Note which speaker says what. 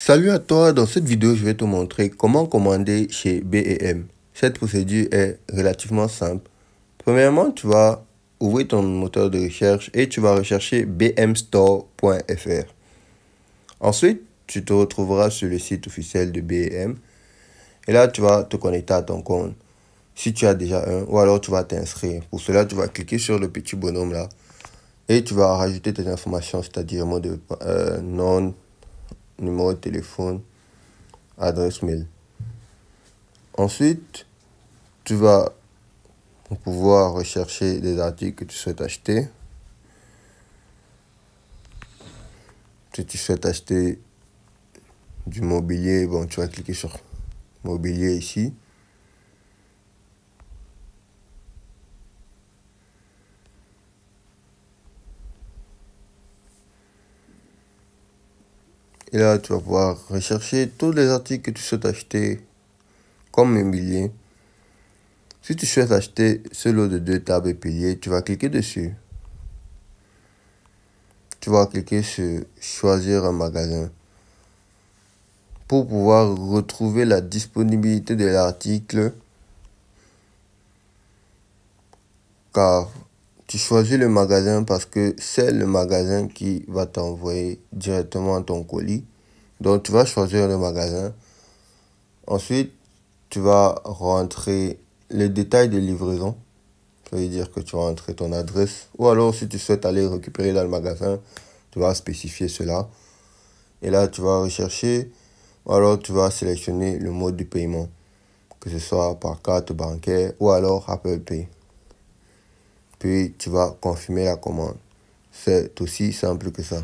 Speaker 1: Salut à toi, dans cette vidéo je vais te montrer comment commander chez b&m Cette procédure est relativement simple. Premièrement, tu vas ouvrir ton moteur de recherche et tu vas rechercher bmstore.fr. Ensuite, tu te retrouveras sur le site officiel de b&m et là tu vas te connecter à ton compte si tu as déjà un ou alors tu vas t'inscrire. Pour cela, tu vas cliquer sur le petit bonhomme là et tu vas rajouter tes informations, c'est-à-dire mode de euh, non numéro de téléphone, adresse mail. Ensuite, tu vas pouvoir rechercher des articles que tu souhaites acheter. Si tu souhaites acheter du mobilier, bon, tu vas cliquer sur mobilier ici. Et là, tu vas pouvoir rechercher tous les articles que tu souhaites acheter comme milliers Si tu souhaites acheter ce lot de deux tables et piliers, tu vas cliquer dessus. Tu vas cliquer sur choisir un magasin pour pouvoir retrouver la disponibilité de l'article car tu choisis le magasin parce que c'est le magasin qui va t'envoyer directement ton colis. Donc tu vas choisir le magasin. Ensuite, tu vas rentrer les détails de livraison. Ça veut dire que tu vas rentrer ton adresse. Ou alors si tu souhaites aller récupérer dans le magasin, tu vas spécifier cela. Et là, tu vas rechercher. Ou alors tu vas sélectionner le mode de paiement. Que ce soit par carte bancaire ou alors Apple Pay puis tu vas confirmer la commande. C'est aussi simple que ça.